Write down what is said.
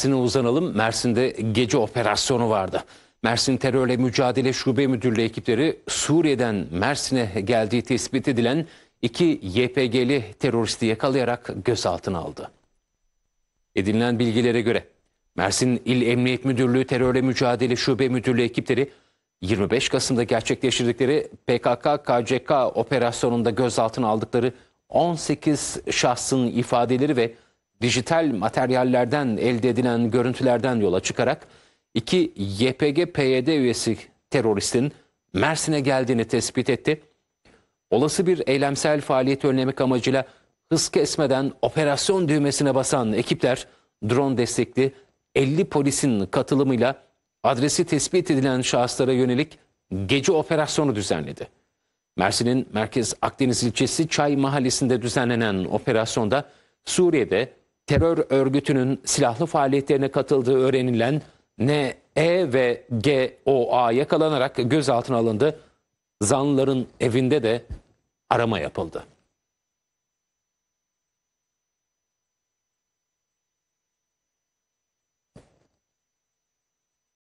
Mersin'e uzanalım. Mersin'de gece operasyonu vardı. Mersin Terörle Mücadele Şube Müdürlüğü ekipleri Suriye'den Mersin'e geldiği tespit edilen iki YPG'li teröristi yakalayarak gözaltına aldı. Edinilen bilgilere göre Mersin İl Emniyet Müdürlüğü Terörle Mücadele Şube Müdürlüğü ekipleri 25 Kasım'da gerçekleştirdikleri PKK-KCK operasyonunda gözaltına aldıkları 18 şahsın ifadeleri ve dijital materyallerden elde edilen görüntülerden yola çıkarak iki YPG-PYD üyesi teröristin Mersin'e geldiğini tespit etti. Olası bir eylemsel faaliyet önlemek amacıyla hız kesmeden operasyon düğmesine basan ekipler drone destekli 50 polisin katılımıyla adresi tespit edilen şahıslara yönelik gece operasyonu düzenledi. Mersin'in Merkez Akdeniz ilçesi Çay Mahallesi'nde düzenlenen operasyonda Suriye'de terör örgütünün silahlı faaliyetlerine katıldığı öğrenilen N, E ve G, O, A yakalanarak gözaltına alındı. Zanlıların evinde de arama yapıldı.